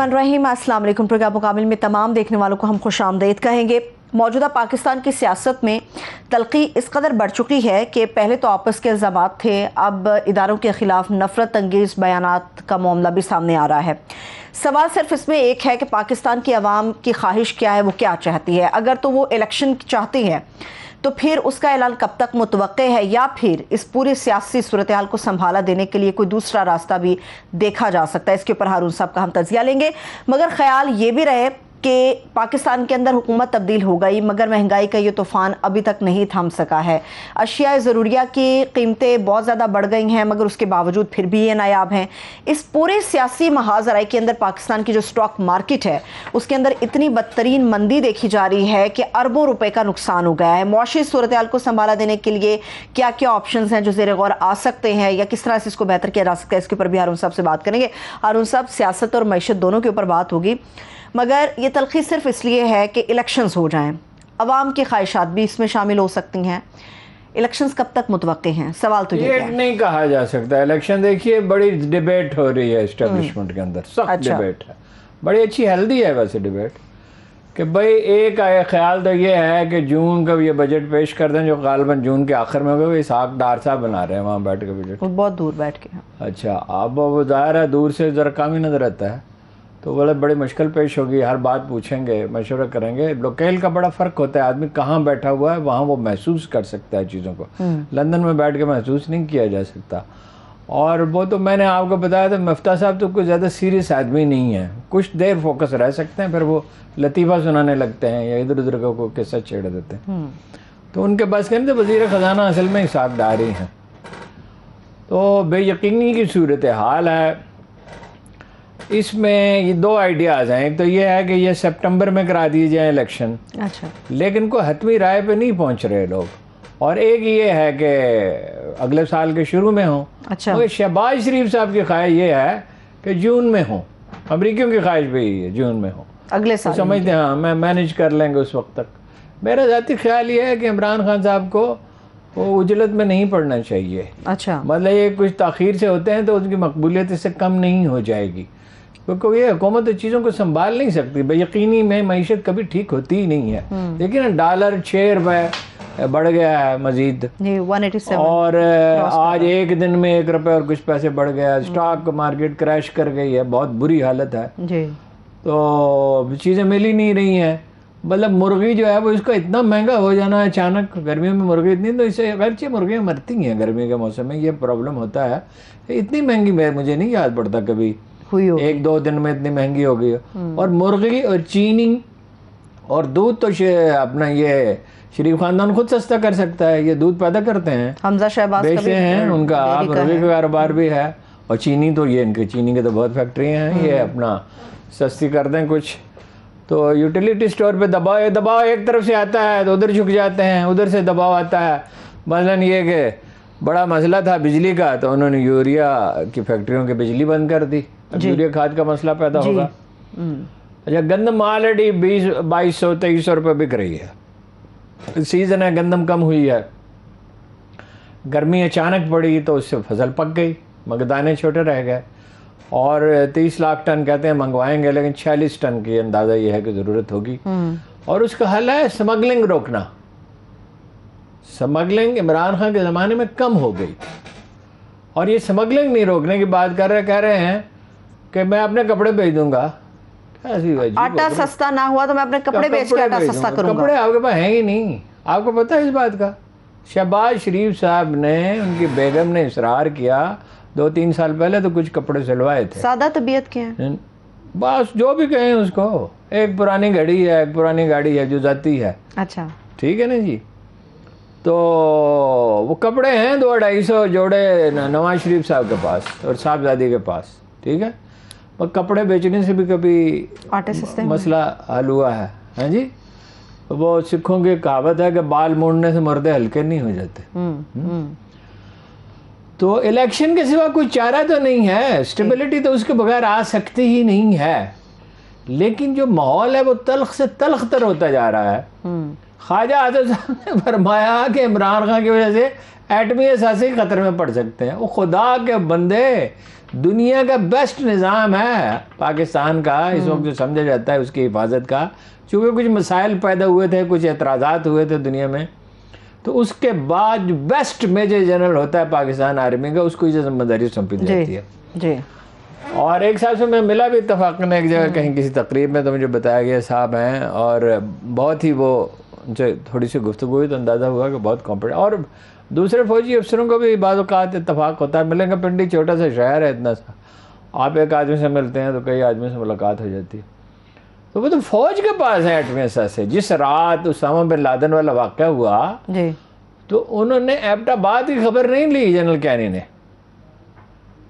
अस्सलाम प्रोग्राम मुकामिल में तमाम देखने वालों को हम खुश आमदेद कहेंगे मौजूदा पाकिस्तान की सियासत में तलखी इस कदर बढ़ चुकी है कि पहले तो आपस के इल्ज़ाम थे अब इदारों के ख़िलाफ़ नफरत अंगेज़ बयान का मामला भी सामने आ रहा है सवाल सिर्फ इसमें एक है कि पाकिस्तान की आवाम की ख्वाहिश क्या है वो क्या चाहती है अगर तो वो इलेक्शन चाहती है तो फिर उसका ऐलान कब तक मुतव है या फिर इस पूरी सियासी सूरत हाल को संभाला देने के लिए कोई दूसरा रास्ता भी देखा जा सकता है इसके ऊपर हारून साहब का हम तजिया लेंगे मगर ख्याल ये भी रहे कि पाकिस्तान के अंदर हुकूमत तब्दील हो गई मगर महंगाई का ये तूफ़ान अभी तक नहीं थम सका है अशिया ज़रूरिया की कीमतें बहुत ज़्यादा बढ़ गई हैं मगर उसके बावजूद फिर भी ये नायाब हैं इस पूरे सियासी महाजराई के अंदर पाकिस्तान की जो स्टॉक मार्केट है उसके अंदर इतनी बदतरीन मंदी देखी जा रही है कि अरबों रुपये का नुकसान हो गया है मुशी सूरत को संभाला देने के लिए क्या क्या ऑप्शन हैं जो जेर गौर आ सकते हैं या किस तरह से इसको बेहतर किया जा सकता है इसके ऊपर भी हारून साहब से बात करेंगे हारून साहब सियासत और मीशत दोनों के ऊपर बात होगी मगर ये तलखी सिर्फ इसलिए है कि इलेक्शंस हो जाएं आवाम की ख्वाहिशात भी इसमें शामिल हो सकती हैं इलेक्शंस कब तक मुतव हैं सवाल तो ये, नहीं कहा जा सकता इलेक्शन देखिए बड़ी डिबेट हो रही है इस्टेब्लिशमेंट के अंदर सख्त अच्छा। डिबेट है बड़ी अच्छी हेल्दी है वैसे डिबेट कि भाई एक ख्याल तो ये है कि जून का ये बजट पेश कर दें जो गालबन जून के आखिर में होगा इसहाक डार साहब बना रहे हैं वहाँ बैठ के बजट बहुत दूर बैठ के अच्छा अब वो ज़ाहिर है दूर से जरा कम ही नज़र आता है तो बोले बड़ी मुश्किल पेश होगी हर बात पूछेंगे मशवरा करेंगे लोकेल का बड़ा फ़र्क होता है आदमी कहाँ बैठा हुआ है वहाँ वो महसूस कर सकता है चीज़ों को हम्म। लंदन में बैठ के महसूस नहीं किया जा सकता और वो तो मैंने आपको बताया था मफ्ता साहब तो कोई ज़्यादा सीरियस आदमी नहीं है कुछ देर फोकस रह सकते हैं फिर वो लतीफ़ा सुनाने लगते हैं या इधर उधर को किस्सा छेड़ देते हैं हम्म। तो उनके पास कहते वजीर ख़जाना असल में हिसाब डारी हैं तो बेयकीनी की सूरत हाल है इसमें ये दो आइडियाज़ हैं एक तो ये है कि ये सितंबर में करा दिए जाए इलेक्शन अच्छा लेकिन को हतमी राय पे नहीं पहुंच रहे लोग और एक ये है कि अगले साल के शुरू में हों अच्छा तो शहबाज शरीफ साहब की ख्वाहिश ये है कि जून में हो अमरीकियों की ख्वाहिश भी है जून में हो अगले तो साल तो समझते हैं हाँ मैं मैनेज कर लेंगे उस वक्त तक मेरा ज़ाती ख्याल ये है कि इमरान खान साहब को वो उजलत में नहीं पड़ना चाहिए अच्छा मतलब ये कुछ तखीर से होते हैं तो उनकी मकबूलियत इससे कम नहीं हो जाएगी क्योंकि ये हुकूमत चीज़ों को संभाल नहीं सकती भाई यकीनी में मीशत कभी ठीक होती ही नहीं है देखिए हम्म। ना डॉलर छः रुपये बढ़ गया है मजीद और आज एक दिन में एक रुपये और कुछ पैसे बढ़ गया स्टॉक मार्केट क्रैश कर गई है बहुत बुरी हालत है तो चीज़ें मिल ही नहीं रही हैं मतलब मुर्गी जो है वो इसका इतना महंगा हो जाना है अचानक गर्मियों में मुर्गी इतनी तो इससे अगरचे मुर्गियाँ मरती हैं गर्मी के मौसम में ये प्रॉब्लम होता है इतनी महंगी मुझे नहीं याद पड़ता कभी हुई एक दो दिन में इतनी महंगी हो गई और मुर्गी और चीनी और दूध तो अपना ये शरीफ खानदान खुद सस्ता कर सकता है ये दूध पैदा करते हैं हमजा शहबाज बेचते हैं उनका आप मुर्गी का कारोबार भी है और चीनी तो ये इनके चीनी के तो बहुत फैक्ट्री हैं ये हम्म। अपना सस्ती कर दें कुछ तो यूटिलिटी स्टोर पे दबाव दबाव एक तरफ से आता है तो उधर झुक जाते हैं उधर से दबाव आता है मसलन ये कि बड़ा मसला था बिजली का तो उन्होंने यूरिया की फैक्ट्रियों की बिजली बंद कर दी यूरिया खाद का मसला पैदा होगा हम्म। अच्छा गंदम ऑलरेडी बीस बाईस सौ तेईस सौ रुपये बिक रही है सीज़न है गंदम कम हुई है गर्मी अचानक पड़ी तो उससे फसल पक गई मगर दाने छोटे रह गए और तीस लाख टन कहते हैं मंगवाएंगे लेकिन छियालीस टन की अंदाज़ा यह है कि ज़रूरत होगी हम्म। और उसका हल है स्मगलिंग रोकना स्मगलिंग इमरान खान के ज़माने में कम हो गई और ये स्मगलिंग नहीं रोकने की बात कर रहे कह रहे हैं कि मैं अपने कपड़े बेच दूंगा ऐसी आटा सस्ता ना हुआ तो मैं अपने कपड़े बेच के आटा सस्ता करूंगा कपड़े आपके पास हैं ही नहीं आपको पता है इस बात का शहबाज शरीफ साहब ने उनकी बेगम ने इसरार किया दो तीन साल पहले तो कुछ कपड़े सिलवाए थे सादा तबीयत के हैं बस जो भी कहें उसको एक पुरानी घड़ी है एक पुरानी गाड़ी है जो जाती है अच्छा ठीक है ना जी तो वो कपड़े हैं दो ढाई सौ जोड़े नवाज शरीफ साहब के पास और साहबजादी के पास ठीक है और कपड़े बेचने से भी कभी मसला हल हुआ है हाँ जी तो वो सिखों की कहावत है कि बाल मोड़ने से मर्दे हल्के नहीं हो जाते हम्म, हम्म? हम्म। तो इलेक्शन के सिवा कोई चारा तो नहीं है स्टेबिलिटी तो उसके बगैर आ सकती ही नहीं है लेकिन जो माहौल है वो तलख से तलख तर होता जा रहा है ख्वाजा आजम साहब ने फरमाया कि इमरान खान की वजह से एटमी असासी खतरे में पड़ सकते हैं वो खुदा के बंदे दुनिया का बेस्ट निज़ाम है पाकिस्तान का इस वक्त जो समझा जाता है उसकी हिफाजत का चूँकि कुछ मसाइल पैदा हुए थे कुछ एतराज़ात हुए थे दुनिया में तो उसके बाद बेस्ट मेजर जनरल होता है पाकिस्तान आर्मी का उसको ये जिम्मेदारी सौंपी जाती है जी और एक साहब से मैं मिला भी इतफाक़ में एक जगह कहीं किसी तकरीब में तो मुझे बताया गया साहब हैं और बहुत ही वो जो थोड़ी सी गुफ्तु हुई तो अंदाज़ा हुआ कि बहुत कॉम्पिटेंट और दूसरे फौजी अफसरों को भी बात इतफाक़ होता है मिलेंगे पिंडी छोटा सा शहर है इतना सा आप एक आदमी से मिलते हैं तो कई आदमी से मुलाकात हो जाती है तो वो तो फौज के पास है आठवें से जिस रात उसामा बिन लादन वाला वाक़ हुआ जी तो उन्होंने एबटाबाद की खबर नहीं ली जनरल कैनी ने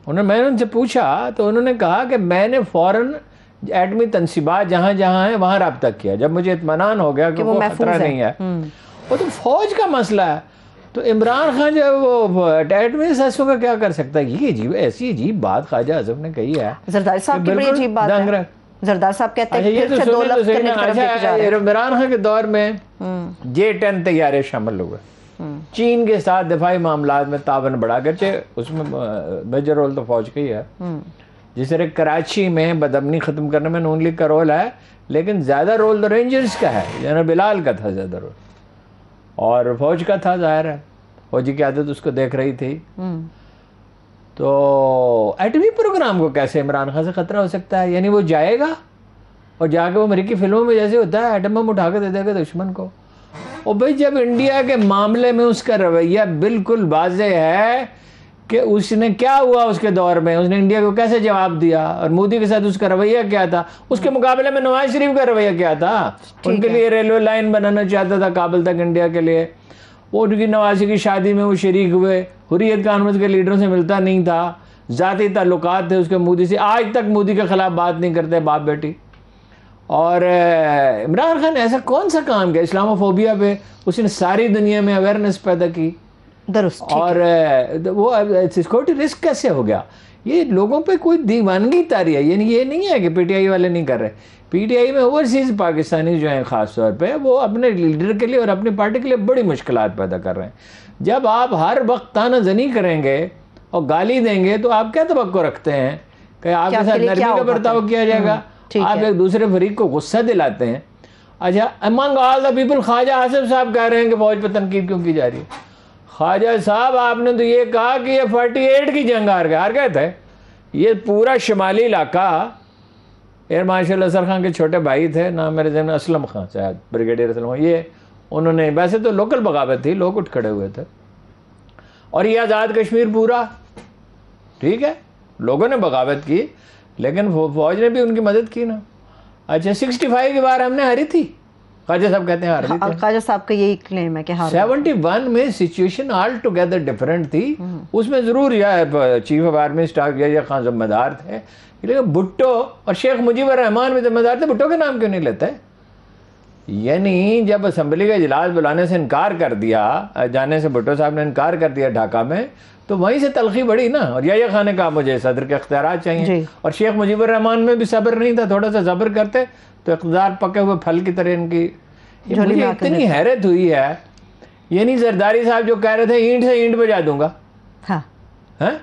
उन्होंने मैंने उनसे पूछा तो उन्होंने कहा कि मैंने फ़ौरन एटमी तनसीबात जहाँ जहाँ है वहाँ रबता किया जब मुझे इतमान हो गया कि, कि वो खतरा नहीं है हम्म। वो तो फौज का मसला है तो इमरान खान जो है वो अटैट में क्या कर सकता है ये अजीब ऐसी अजीब बात ख्वाजा आजम ने कही है साहब की बड़ी अजीब बात है जरदार साहब कहते हैं अच्छा, तो दो तो अच्छा, इमरान खान के दौर में जे हम्म। टेन तैयारे शामिल हुए हम्म। चीन के साथ दिफाई मामला में तावन बढ़ा चे उसमें मेजर रोल तो फौज का ही है हम्म। जिस तरह कराची में बदमनी ख़त्म करने में नून लीग का रोल है लेकिन ज़्यादा रोल तो रेंजर्स का है जनरल बिलाल का था ज़्यादा रोल और फौज का था जाहिर है फौजी की आदत उसको देख रही थी हम्म। तो एटमी प्रोग्राम को कैसे इमरान खान से ख़तरा हो सकता है यानी वो जाएगा और जाके वो अमरीकी फिल्मों में जैसे होता है एटम बम उठा के दे देगा दुश्मन को और भाई जब इंडिया के मामले में उसका रवैया बिल्कुल वाज है कि उसने क्या हुआ उसके दौर में उसने इंडिया को कैसे जवाब दिया और मोदी के साथ उसका रवैया क्या था उसके हम्म। मुकाबले में नवाज शरीफ का रवैया क्या था उनके लिए रेलवे लाइन बनाना चाहता था काबुल तक इंडिया के लिए वो उनकी नवाज की शादी में वो शरीक हुए हुरियत कानून के लीडरों से मिलता नहीं था ज़ाती ताल्लुक थे उसके मोदी से आज तक मोदी के ख़िलाफ़ बात नहीं करते बाप बेटी और इमरान खान ऐसा कौन सा काम किया इस्लामोफोबिया पे उसने सारी दुनिया में अवेयरनेस पैदा की दुरुस्त और वो सिक्योरिटी रिस्क कैसे हो गया ये लोगों पे कोई दीवानगी तारी है यानी ये नहीं है कि पीटीआई वाले नहीं कर रहे पीटीआई में ओवरसीज़ पाकिस्तानी जो हैं ख़ास तौर पे वो अपने लीडर के लिए और अपनी पार्टी के लिए बड़ी मुश्किल पैदा कर रहे हैं जब आप हर वक्त ताना जनी करेंगे और गाली देंगे तो आप क्या तो रखते हैं कि आपके साथ नरमी का बर्ताव किया जाएगा हम्म, आप एक दूसरे फरीक को गुस्सा दिलाते हैं अच्छा among all the people Khawaja Asif साहब कह रहे हैं कि फौज पर तनकीद क्यों की जा रही है ख्वाजा साहब आपने तो ये कहा कि ये फोर्टी एट की जंग हार गए हार गए थे ये पूरा शुमाली इलाका एयर मार्शल असर खान के छोटे भाई थे ना मेरे जहन असलम खां शायद ब्रिगेडियर असलम ये उन्होंने वैसे तो लोकल बगावत थी लोग उठ खड़े हुए थे और ये आज़ाद कश्मीर पूरा ठीक है लोगों ने बगावत की लेकिन फौज ने भी उनकी मदद की ना अच्छा सिक्सटी फाइव की बार हमने हरी थी ख्वाजा साहब कहते हैं हार जीत ख्वाजा साहब का यही क्लेम है कि हार सेवेंटी वन में सिचुएशन ऑल टुगेदर डिफरेंट थी हम्म। उसमें ज़रूर या चीफ ऑफ आर्मी स्टाफ या खान जिम्मेदार थे लेकिन भुट्टो और शेख मुजीबर रहमान भी जिम्मेदार थे भुट्टो के नाम क्यों नहीं लेते यानी जब असम्बली का इजलास बुलाने से इनकार कर दिया जाने से भुट्टो साहब ने इनकार कर दिया ढाका में तो वहीं से तलखी बढ़ी ना और या खान ने कहा मुझे सदर के अख्तियार चाहिए और शेख मुजीबर रहमान में भी सब्र नहीं था थोड़ा सा जबर करते तो इकदार पके हुए फल की तरह इनकी मुझे इतनी हैरत हुई है ये नहीं जरदारी साहब जो कह रहे थे ईंट से ईंट बजा दूंगा हाँ, हाँ?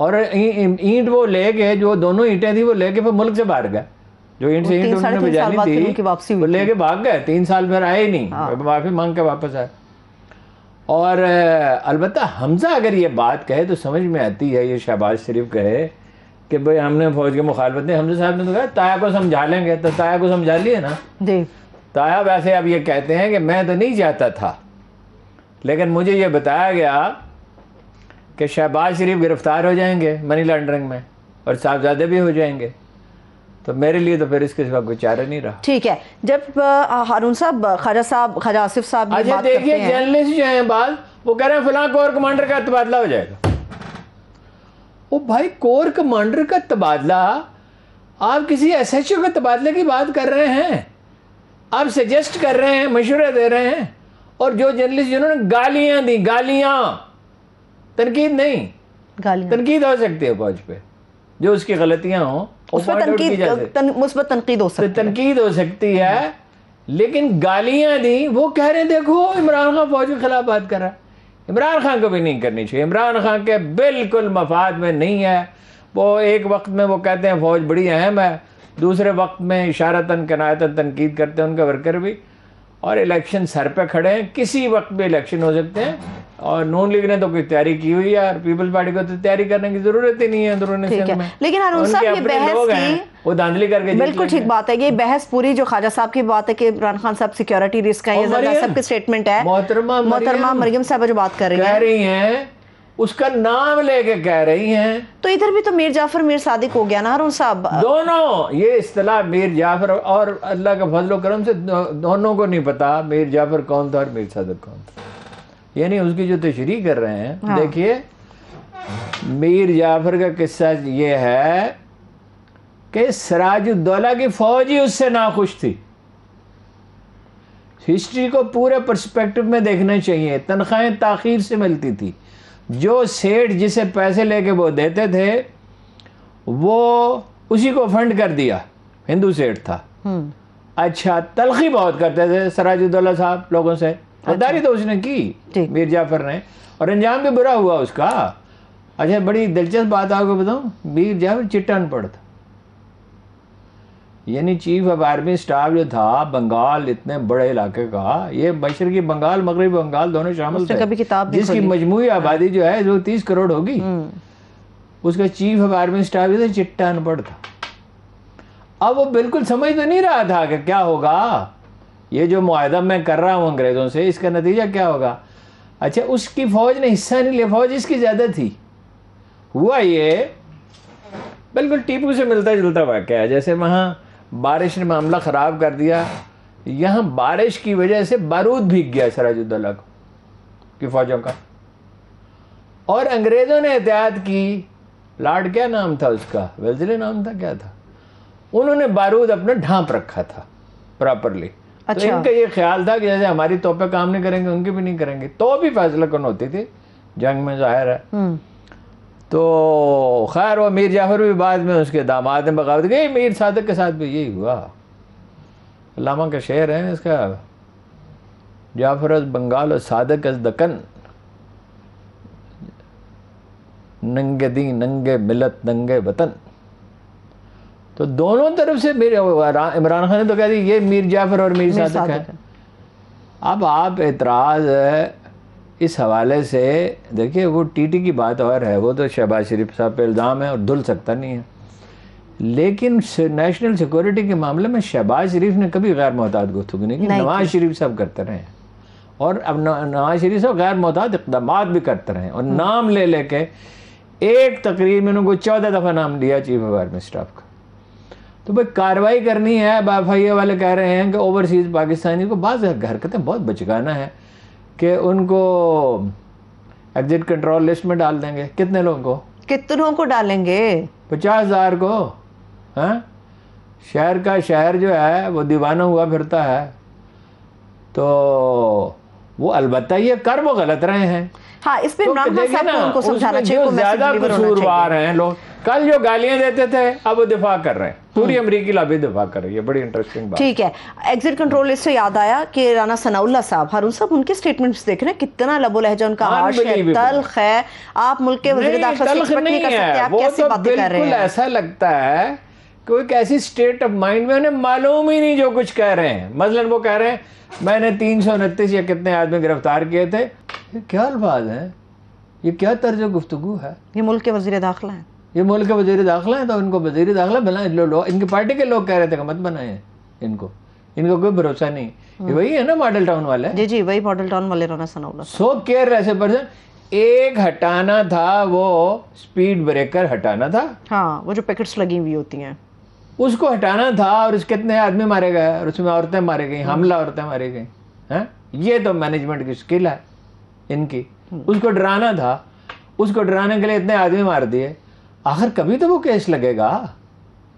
और ईंट वो लेके जो दोनों ईंटें थी वो लेके फिर मुल्क से बाहर गए जो ईंट से ईंट उन्होंने बजानी थी वापसी वो लेके भाग गए तीन साल फिर आए ही नहीं हाँ। माफी मांग के वापस आए और अलबत्ता हमजा अगर ये बात कहे तो समझ में आती है ये शहबाज शरीफ कहे कि भाई हमने फौज के मुखालफत नहीं हमजे साहब ने तो कहा ताया को समझा लेंगे तो ताया को समझा लिए ना जी ताया वैसे अब ये कहते हैं कि मैं तो नहीं चाहता था लेकिन मुझे ये बताया गया कि शहबाज शरीफ गिरफ़्तार हो जाएंगे मनी लॉन्ड्रिंग में और साहबजादे भी हो जाएंगे तो मेरे लिए तो फिर इसके सिवा कोई चारा नहीं रहा ठीक है जब हारून साहब खाजा साहब खाजा आसिफ साहब अच्छा देखिए जर्नलिस्ट जो है बाल वो कह रहे हैं फिलहाल कोर कमांडर का तबादला हो जाएगा ओ भाई कोर कमांडर का तबादला आप किसी एस एच ओ के तबादले की बात कर रहे हैं आप सजेस्ट कर रहे हैं मशवरा दे रहे हैं और जो जर्नलिस्ट जिन्होंने गालियां दी गालियां तनकीद नहीं गालियां तनकीद हो सकती है फौज पे जो उसकी गलतियां हों उस पर तनकीद मुस्बत तनकीद हो तो सकती है तनकीद हो सकती है लेकिन गालियां दी वो कह रहे हैं देखो इमरान खान फौज के खिलाफ बात कर रहा है इमरान खान को भी नहीं करनी चाहिए इमरान खान के बिल्कुल मफाद में नहीं है वो एक वक्त में वो कहते हैं फ़ौज बड़ी अहम है दूसरे वक्त में इशारता कनायतन तनकीद करते हैं उनके वर्कर भी और इलेक्शन सर पे खड़े हैं किसी वक्त भी इलेक्शन हो सकते हैं और नून लीग ने तो कोई तैयारी की हुई है और पीपल्स पार्टी को तो तैयारी करने की जरूरत ही नहीं है अंदरूनी ठीक लेकिन अरुण साहब ये बहस की वो धांधली करके बिल्कुल ठीक बात है ये बहस पूरी जो ख्वाजा साहब की बात है कि इमरान खान साहब सिक्योरिटी रिस्क है स्टेटमेंट है मोहतरमा मोहतरमा मरियम साहब जो बात कर रही है रही हैं उसका नाम लेके कह रही हैं तो इधर भी तो मीर जाफर मीर सादिक हो गया ना अरुण साहब दोनों ये इस्तलाह मीर जाफर और अल्लाह का फजलो करम से दोनों को नहीं पता मीर जाफर कौन था और मीर सादिक कौन था यानी उसकी जो तशरी कर रहे हैं हाँ। देखिए मीर जाफर का किस्सा ये है कि सराजुद्दौला की फौज ही उससे नाखुश थी हिस्ट्री को पूरे पर्सपेक्टिव में देखना चाहिए तनख्वाहें ताखिर से मिलती थी जो सेठ जिसे पैसे लेके वो देते थे वो उसी को फंड कर दिया हिंदू सेठ था हम्म। अच्छा तलखी बहुत करते थे सराजुद्दौला साहब लोगों से गद्दारी तो उसने की मीर जाफर ने और अंजाम भी बुरा हुआ उसका अच्छा बड़ी दिलचस्प बात आपको बताऊं मीर जाफर चिट्टा अनपढ़ था यानी चीफ ऑफ आर्मी स्टाफ जो था बंगाल इतने बड़े इलाके का ये की बंगाल मगरबी बंगाल दोनों शामिल थे कभी किताब जिसकी मजमू आबादी जो है जो तीस करोड़ होगी हम्म। उसका चीफ ऑफ आर्मी स्टाफ जो था चिट्टा अनपढ़ था अब वो बिल्कुल समझ तो नहीं रहा था कि क्या होगा ये जो माहदा मैं कर रहा हूँ अंग्रेज़ों से इसका नतीजा क्या होगा अच्छा उसकी फ़ौज ने हिस्सा नहीं लिया फ़ौज इसकी ज़्यादा थी हुआ ये बिल्कुल टीपू से मिलता जुलता वाक़ है जैसे वहाँ बारिश ने मामला ख़राब कर दिया यहाँ बारिश की वजह से बारूद भीग गया सराजुद्दौला को की फ़ौजों का और अंग्रेज़ों ने एहतियात की लाड क्या नाम था उसका वेजले नाम था क्या था उन्होंने बारूद अपना ढांप रखा था प्रॉपरली तो अच्छा। तो इनका ये ख्याल था कि जैसे हमारी तोपे काम नहीं करेंगे उनके भी नहीं करेंगे तो भी फैसला कौन होती थी जंग में जाहिर है हम्म। तो खैर वो मीर जाफर भी बाद में उसके दामाद ने बगावत गई मीर सादक के साथ भी यही हुआ लामा का शेर है इसका जाफर अज बंगाल और सादक अज दकन नंगे दी नंगे मिलत नंगे वतन तो दोनों तरफ से मेरे इमरान खान ने तो कह दी ये मीर जाफर और मीर सादक है अब आप एतराज़ इस हवाले से देखिए वो टीटी की बात और है वो तो शहबाज शरीफ साहब पे इल्ज़ाम है और धुल सकता नहीं है लेकिन नेशनल सिक्योरिटी के मामले में शहबाज शरीफ ने कभी गैर मोहताद गुफ्तु नहीं की नवाज शरीफ साहब करते रहे हैं और अब नवाज शरीफ साहब गैर मोहताद इकदाम भी करते रहे हैं और हम्म। नाम ले लेके एक तकरीर में उनको चौदह दफ़ा नाम लिया चीफ ऑफ आर्मी स्टाफ का तो भाई कार्रवाई करनी है एफ भाई वाले कह रहे हैं कि ओवरसीज़ पाकिस्तानी को बाज़ हरकतें बहुत बचकाना है कि उनको एग्जिट कंट्रोल लिस्ट में डाल देंगे कितने लोगों को कितनों को डालेंगे पचास हज़ार को हैं हाँ? शहर का शहर जो है वो दीवाना हुआ फिरता है तो वो अलबत् ये कर वो गलत रहे हैं हाँ इस पे तो इमरान खान उनको समझाना चाहिए ज्यादा कसूरवार हैं लोग कल जो गालियां देते थे अब वो दिफा कर रहे हैं पूरी हम्म। अमरीकी लाबी दिफा कर रही है बड़ी इंटरेस्टिंग बात ठीक है एग्जिट कंट्रोल इससे याद आया कि राना सनाउल्ला साहब हारून साहब उनके स्टेटमेंट्स देख रहे हैं कितना लबो लहजा उनका आर्श है तलख है आप मुल्क के वजीर दाखिला से नहीं कर सकते आप कैसी तो बातें कर रहे हैं ऐसा लगता है कोई कैसी स्टेट ऑफ माइंड में उन्हें मालूम ही नहीं जो कुछ कह रहे हैं मसलन वो कह रहे हैं मैंने तीन सौ उनतीस या कितने आदमी गिरफ्तार किए थे क्या अल्फाज हैं ये क्या तर्ज गुफ्तु है ये मुल्क के वजीर दाखिला हैं ये मुल्क के वजीर दाखिला है तो इनको वजीर दाखिला लो लो इनकी पार्टी के लोग कह रहे थे मत बनाए इनको इनको कोई भरोसा नहीं ये हम्म। वही है ना मॉडल टाउन वाले जी जी वही मॉडल टाउन वाले रोना सना सो केयर ऐसे पर्सन एक हटाना था वो स्पीड ब्रेकर हटाना था हाँ वो जो पैकेट्स लगी हुई होती हैं उसको हटाना था और उसके कितने आदमी मारे गए और उसमें औरतें मारे गई हम्म। हमला औरतें मारे गई है ये तो मैनेजमेंट की स्किल है इनकी हम्म। उसको डराना था उसको डराने के लिए इतने आदमी मार दिए आखिर कभी तो वो केस लगेगा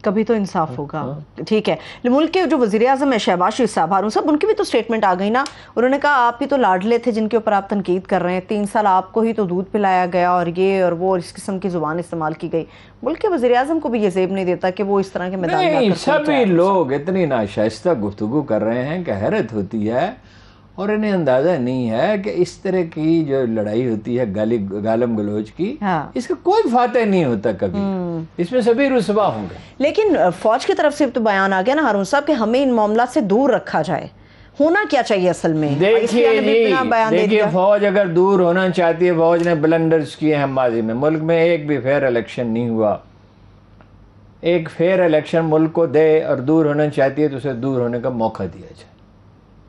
कभी तो इंसाफ होगा हाँ। ठीक है मुल्क के जो वजी अजम है शहबाज शरीफ साहब हारू साहब उनकी भी तो स्टेटमेंट आ गई ना उन्होंने कहा आप ही तो लाडले थे जिनके ऊपर आप तनकीद कर रहे हैं तीन साल आपको ही तो दूध पिलाया गया और ये और वो इस किस्म की जुबान इस्तेमाल की गई मुल्क के वजी अजम को भी ये जेब नहीं देता कि वो इस तरह के मैदान सभी लोग इतनी नाशाइस्ता गुफ्तु कर रहे हैं कि हैरत होती है और इन्हें अंदाजा नहीं है कि इस तरह की जो लड़ाई होती है गाली गालम गलोच की हाँ। इसका कोई फाते नहीं होता कभी हम्म। इसमें सभी रुसवा होंगे लेकिन फौज की तरफ से तो बयान आ गया ना हारून साहब कि हमें इन मामला से दूर रखा जाए होना क्या चाहिए असल में देखिए देखिए फौज अगर दूर होना चाहती है फौज ने ब्लंडर्स किए हैं माजी में मुल्क में एक भी फेयर इलेक्शन नहीं हुआ एक फेयर इलेक्शन मुल्क को दे और दूर होना चाहती है तो उसे दूर होने का मौका दिया जाए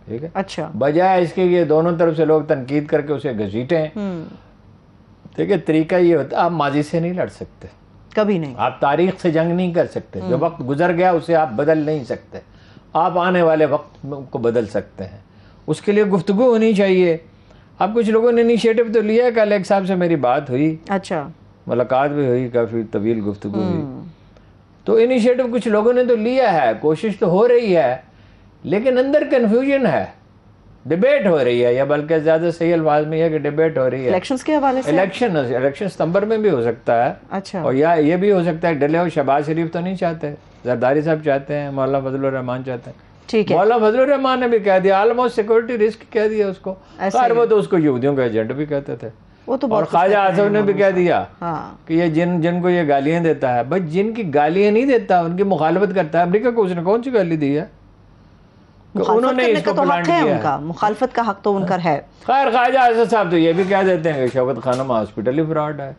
ठीक है अच्छा बजाय इसके ये दोनों तरफ से लोग तनकीद करके उसे घसीटे हम्म। ठीक है तरीका ये होता है आप माजी से नहीं लड़ सकते कभी नहीं आप तारीख से जंग नहीं कर सकते जो हम्म। वक्त गुजर गया उसे आप बदल नहीं सकते आप आने वाले वक्त को बदल सकते हैं उसके लिए गुफ्तु होनी चाहिए अब कुछ लोगों ने इनिशिएटिव तो लिया कल एक साहब से मेरी बात हुई अच्छा मुलाकात भी हुई काफ़ी तवील गुफ्तु हुई हम्म। तो इनिशिएटिव कुछ लोगों ने तो लिया है कोशिश तो हो रही है लेकिन अंदर कन्फ्यूजन है डिबेट हो रही है या बल्कि ज्यादा सही अल्फाज में यह कि डिबेट हो रही है इलेक्शन के हवाले से इलेक्शन इलेक्शन सितंबर में भी हो सकता है अच्छा और या ये भी हो सकता है डिले और शहबाज शरीफ तो नहीं चाहते जरदारी साहब चाहते हैं मौलाना रहमान चाहते हैं ठीक है मौला फजलरहमान ने भी कह दिया ऑलमोस्ट सिक्योरिटी रिस्क कह दिया उसको खैर वो तो उसको यहूदियों का एजेंट भी कहते थे वो तो और ख्वाजा आजम ने भी कह दिया हाँ। कि ये जिन जिनको ये गालियां देता है बस जिनकी गालियां नहीं देता उनकी मुखालफत करता है अमरीका को उसने कौन सी गाली दी है उन्होंने इसको तो किया उनका मुखालफत का हक तो उनका है खैर ख्वाजा साहब तो ये भी कह देते हैं कि शौकत खानम हॉस्पिटल ही फ्रॉड है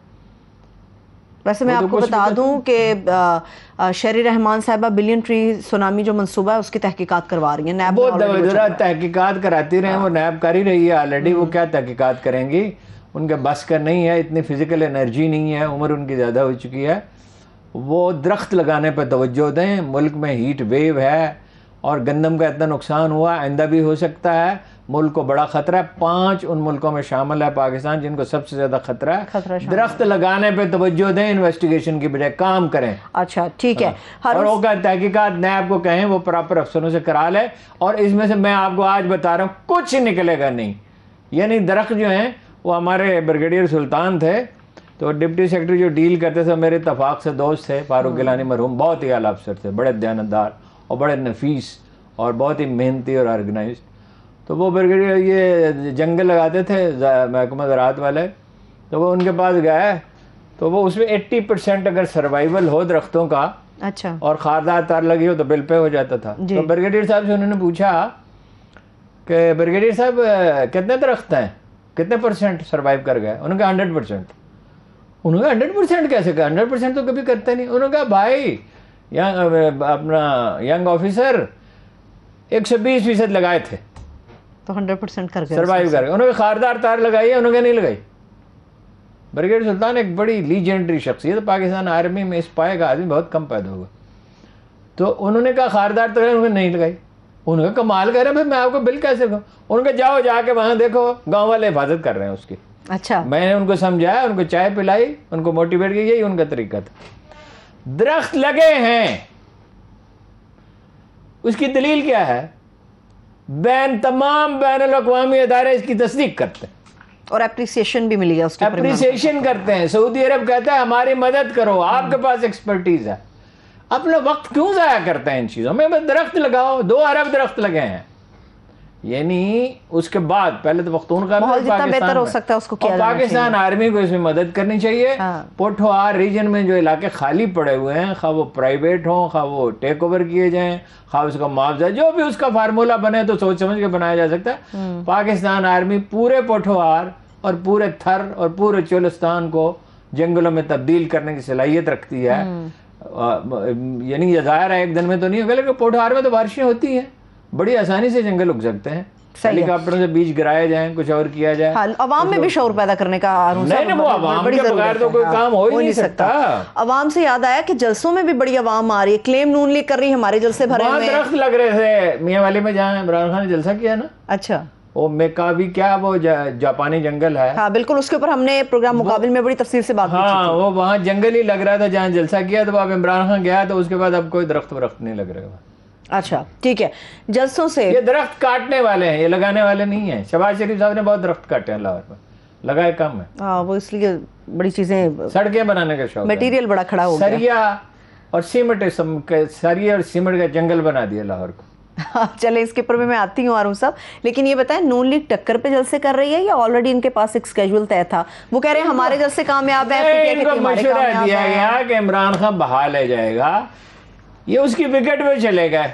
वैसे मैं तो आपको बता दूं कि शरी रहमान साहबा बिलियन ट्री सुनामी जो है उसकी तहकीकात करवा रही है नैब वो दवा तहकीकात कराती रहे हाँ। वो नैब कर ही रही है ऑलरेडी वो हम्म। क्या तहकीकात करेंगी उनके बस का नहीं है इतनी फिज़िकल एनर्जी नहीं है उम्र उनकी ज़्यादा हो चुकी है वो दरख्त लगाने पर तोज्जो दें मुल्क में हीट वेव है और गंदम का इतना नुकसान हुआ आइंदा भी हो सकता है मुल्क को बड़ा खतरा है पांच उन मुल्कों में शामिल है पाकिस्तान जिनको सबसे ज्यादा खतरा है दरख्त लगाने पर तवज्जो दें इन्वेस्टिगेशन की बजाय काम करें अच्छा ठीक है हाँ। हर और होगा तहकीकत न आपको कहें वो प्रॉपर अफसरों से करा ले और इसमें से मैं आपको आज बता रहा हूँ कुछ निकलेगा नहीं यानी दरख्त जो है वो हमारे ब्रिगेडियर सुल्तान थे तो डिप्टी सेक्रेटरी जो डील करते थे मेरे तफाक से दोस्त थे फारूक हाँ। गिलानी मरहूम बहुत ही आला अफसर थे बड़े दयानदार और बड़े नफीस और बहुत ही मेहनती और ऑर्गेनाइज तो वो ब्रिगेडियर ये जंगल लगाते थे महकमा ज़रात वाले तो वो उनके पास गए तो वो उसमें एट्टी परसेंट अगर सर्वाइवल हो दरख्तों का अच्छा और खारदार तार लगी हो तो बिल पे हो जाता था तो ब्रिगेडियर साहब से उन्होंने पूछा कि ब्रिगेडियर साहब कितने दरख्त हैं कितने परसेंट सर्वाइव कर गए उन्होंने कहा हंड्रेड परसेंट उन्होंने कहा हंड्रेड परसेंट कैसे कहा हंड्रेड परसेंट तो कभी करते नहीं उन्होंने कहा भाई यंग uh, अपना यंग ऑफिसर 120 फीसद लगाए थे तो 100 परसेंट कर गए सर्वाइव कर गए उन्होंने खारदार तार लगाई है उन्होंने नहीं लगाई ब्रिगेड सुल्तान एक बड़ी लीजेंडरी शख्सियत पाकिस्तान आर्मी में इस पाए का आदमी बहुत कम पैदा होगा तो उन्होंने कहा खारदार तार उन्होंने नहीं लगाई उनका कमाल कर रहे भाई मैं आपको बिल कैसे कहूँ उनके जाओ जाके वहाँ देखो गाँव वाले हिफाजत कर रहे हैं उसकी अच्छा मैंने उनको समझाया उनको चाय पिलाई उनको मोटिवेट किया यही उनका तरीका था दरख्त लगे हैं उसकी दलील क्या है बैन तमाम बैन अवी अदारे इसकी तस्दीक करते हैं और अप्रिसिएशन भी मिली उसके अप्रिसिएशन करते हैं सऊदी अरब कहता है हमारी मदद करो आपके पास एक्सपर्टीज है अपना वक्त क्यों ज़ाया करते हैं इन चीज़ों में दरख्त लगाओ दो अरब दरख्त लगे हैं यानी उसके बाद पहले तो वख्तून का बेहतर हो सकता है उसको किया पाकिस्तान आर्मी को इसमें मदद करनी चाहिए हाँ। पोठोहार रीजन में जो इलाके खाली पड़े हुए हैं खा वो प्राइवेट हों खा वो टेक ओवर किए जाएं खा उसका मुआवजा जो भी उसका फार्मूला बने तो सोच समझ के बनाया जा सकता है हम्म। पाकिस्तान आर्मी पूरे पोठोहार और पूरे थर और पूरे चोलिस्तान को जंगलों में तब्दील करने की सलाहियत रखती है हम्म। यानी जाहिर है एक दिन में तो नहीं होगा लेकिन पोठोहार में तो बारिशें होती हैं बड़ी आसानी से जंगल उग सकते हैं हेलीकॉप्टर से बीज गिराए जाए कुछ और किया जाए हाँ, अवाम में तो भी शोर पैदा करने का नहीं नहीं वो अवाम बड़ी के बगैर तो कोई हाँ, काम हो ही नहीं सकता अवाम से याद आया कि जलसों में भी बड़ी अवाम आ रही है क्लेम नून ली कर रही है हमारे जलसे भरे हुए दरख्त लग रहे थे मियाँ वाले में जहाँ इमरान खान ने जलसा किया ना अच्छा वो मेका भी क्या वो जापानी जंगल है हाँ बिल्कुल उसके ऊपर हमने प्रोग्राम मुकाबले में बड़ी तफसील से बात हाँ की वो वहाँ जंगल ही लग रहा था जहाँ जलसा किया तो अब इमरान खान गया तो उसके बाद अब कोई दरख्त वरख्त नहीं लग रहे अच्छा ठीक है जलसों से ये दरख्त काटने वाले हैं ये लगाने वाले नहीं है शबाज शरीफ साहब ने बहुत दरख्त काटे हैं लाहौर में लगाए कम है आ, हाँ, वो इसलिए बड़ी चीजें सड़कें बनाने का शौक मटेरियल बड़ा खड़ा हो सरिया और सीमेंट सरिया और सीमेंट का जंगल बना दिया लाहौर को हाँ, चले इसके ऊपर मैं आती हूँ आरूम साहब लेकिन ये बताएं नून लीग टक्कर पे जलसे कर रही है या ऑलरेडी इनके पास एक स्केड्यूल तय था वो कह रहे हैं हमारे जलसे कामयाब है इमरान खान बहा ले जाएगा ये उसकी विकेट में चले गए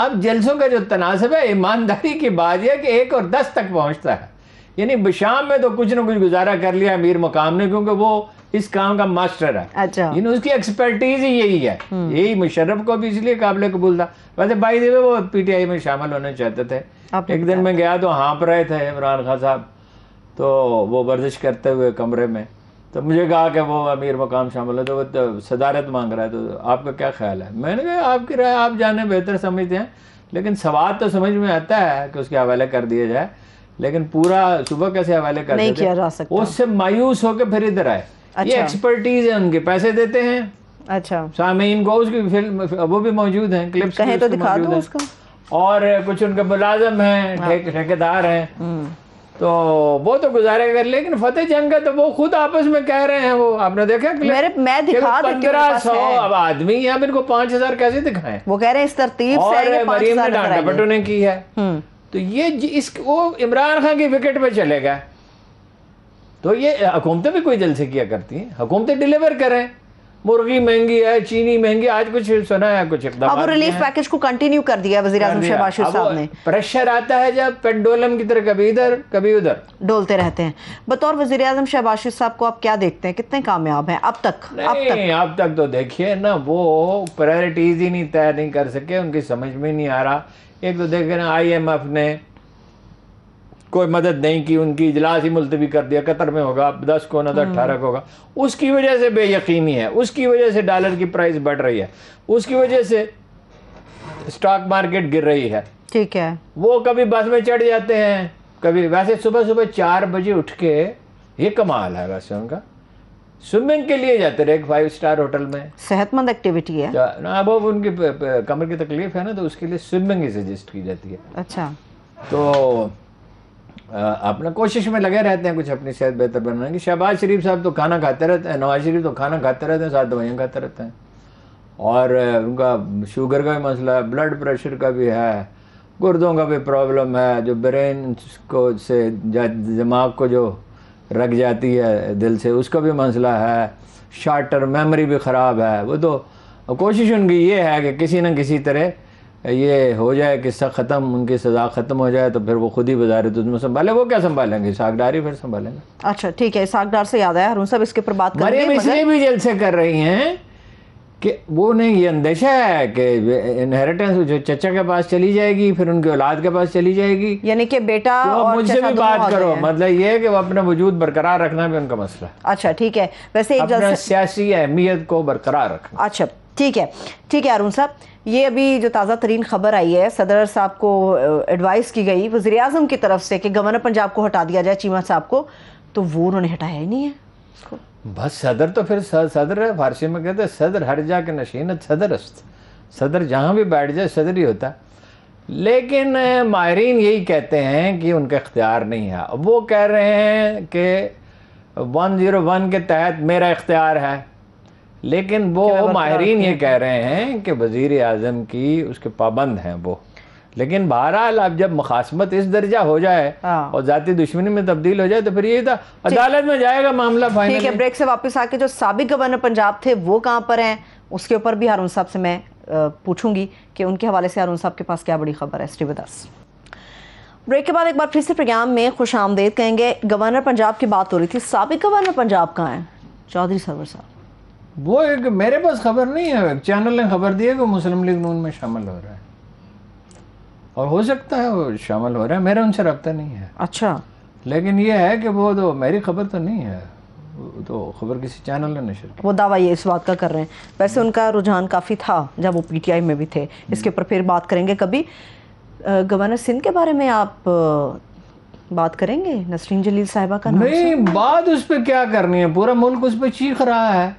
अब जलसों का जो तनासब है ईमानदारी की बात यह कि एक और दस तक पहुंचता है यानी शाम में तो कुछ ना कुछ गुजारा कर लिया अमीर मुकाम ने क्योंकि वो इस काम का मास्टर है अच्छा उसकी एक्सपर्टीज ही यही है हम्म। यही मुशर्रफ को भी इसलिए काबिल कबूल था वैसे भाई देवे वो पीटीआई में शामिल होना चाहते थे एक दिन मैं गया तो हाँप रहे थे इमरान खान साहब तो वो वर्जिश करते हुए कमरे में तो मुझे कहा कि वो अमीर मकाम शामिल है तो वो तो सदारत मांग रहा है तो आपका क्या ख्याल है मैंने कहा आपकी राय आप जाने बेहतर समझते हैं लेकिन सवाल तो समझ में आता है कि उसके हवाले कर दिया जाए लेकिन पूरा सुबह कैसे हवाले कर नहीं किया जा सकता उससे मायूस होकर फिर इधर आए अच्छा। ये एक्सपर्टीज है उनके पैसे देते हैं अच्छा सामीन को उसकी फिल्म वो भी मौजूद है क्लिप्स कहें तो दिखा दो उसको और कुछ उनके मुलाजम है हाँ। ठेकेदार हैं हम्म। तो वो तो गुजारे कर लेकिन फतेह जंग का तो वो खुद आपस में कह रहे हैं वो आपने देखा मेरे मैं दिखा पंद्रह सौ अब आदमी है अब इनको पांच हजार कैसे दिखाएं वो कह रहे हैं इस तरतीब और से मरीम ने डांटा बटो ने की है हम्म। तो ये इस वो इमरान खान की विकेट पे चले गए तो ये हुकूमतें भी कोई जल किया करती हैं हुकूमतें डिलीवर करें मुर्गी महंगी है चीनी महंगी आज कुछ सुना है कुछ अब रिलीफ पैकेज को कंटिन्यू कर दिया वजी शहबाज साहब ने प्रेशर आता है जब पेंडोलम की तरह कभी इधर कभी उधर डोलते रहते हैं बतौर वजी अजम शहबाज साहब को आप क्या देखते हैं कितने कामयाब हैं अब तक अब तक अब तक तो देखिए ना वो प्रायोरिटीज ही नहीं तय नहीं कर सके उनकी समझ में नहीं आ रहा एक तो देखे ना आई एम एफ ने कोई मदद नहीं की उनकी इजलास ही मुलतवी कर दिया कतर में होगा दस को ना तो हाँ। अट्ठारह को होगा उसकी वजह से बेयकीनी है उसकी वजह से डॉलर की प्राइस बढ़ रही है उसकी वजह से स्टॉक मार्केट गिर रही है ठीक है वो कभी बस में चढ़ जाते हैं कभी वैसे सुबह सुबह चार बजे उठ के ये कमाल है वैसे उनका स्विमिंग के लिए जाते रहे फाइव स्टार होटल में सेहतमंद एक्टिविटी है ना अब उनकी कमर की तकलीफ है ना तो उसके लिए स्विमिंग ही सजेस्ट की जाती है अच्छा तो अपने कोशिश में लगे रहते हैं कुछ अपनी सेहत बेहतर बनाने की शहबाज शरीफ साहब तो खाना खाते रहते हैं नवाज शरीफ तो खाना खाते रहते हैं साथ दवाइयाँ खाते रहते हैं और उनका शुगर का भी मसला है ब्लड प्रेशर का भी है गुर्दों का भी प्रॉब्लम है जो ब्रेन को से दिमाग को जो रख जाती है दिल से उसका भी मसला है शार्ट टर्म मेमोरी भी ख़राब है वो तो कोशिश उनकी ये है कि किसी न किसी तरह ये हो जाए किस्सा ख़त्म उनकी सज़ा ख़त्म हो जाए तो फिर वो खुद ही बाजारे तो उसमें संभाले वो क्या संभालेंगे सागडार ही फिर संभालेंगे अच्छा ठीक है सागडार से याद आया हरुण साहब इसके ऊपर बात कर रहे हैं इसलिए भी जल से कर रही हैं कि वो नहीं ये अंदेशा है कि इनहेरिटेंस जो चचा के पास चली जाएगी फिर उनकी औलाद के पास चली जाएगी यानी कि बेटा तो और मुझसे भी बात करो मतलब ये है कि वो अपना वजूद बरकरार रखना भी उनका मसला अच्छा ठीक है वैसे एक सियासी अहमियत को बरकरार रखना अच्छा ठीक है ठीक है अरुण साहब ये अभी जो ताज़ा तरीन खबर आई है सदर साहब को एडवाइस की गई वजी अजम की तरफ से कि गवर्नर पंजाब को हटा दिया जाए चीमा साहब को तो वो उन्होंने हटाया ही नहीं है उसको बस सदर तो फिर सदर है फारसी में कहते सदर हर जा के नशीन सदर अस्त सदर जहाँ भी बैठ जाए सदर ही होता लेकिन माहरीन यही कहते हैं कि उनका इख्तियार नहीं है वो कह रहे हैं कि 101 के तहत मेरा इख्तियार है लेकिन वो माहरीन ये कह रहे हैं कि वजीर आजम की उसके पाबंद हैं वो लेकिन बहरहाल अब जब मुखासमत इस दर्जा हो जाए हाँ। और जाति दुश्मनी में तब्दील हो जाए तो फिर ये था अदालत में जाएगा मामला ठीक है ब्रेक से वापस आके जो सबक गवर्नर पंजाब थे वो कहाँ पर हैं उसके ऊपर भी हारून साहब से मैं पूछूंगी कि उनके हवाले से हारून साहब के पास क्या बड़ी खबर है श्री बदास ब्रेक के बाद एक बार फिर से प्रोग्राम में खुश आमदेद कहेंगे गवर्नर पंजाब की बात हो रही थी सबक गवर्नर पंजाब कहाँ हैं चौधरी सरवर साहब वो एक मेरे पास खबर नहीं है एक चैनल ने खबर दी है कि मुस्लिम लीग नून में शामिल हो रहा है और हो सकता है वो शामिल हो रहा है मेरा उनसे रबता नहीं है अच्छा लेकिन ये है कि वो तो मेरी खबर तो नहीं है तो खबर किसी चैनल ने नशर वो दावा ये इस बात का कर रहे हैं वैसे उनका रुझान काफ़ी था जब वो पीटीआई में भी थे इसके ऊपर फिर बात करेंगे कभी गवर्नर सिंह के बारे में आप बात करेंगे नसरीन जलील साहिबा का नहीं बात उस पर क्या करनी है पूरा मुल्क उस पर चीख रहा है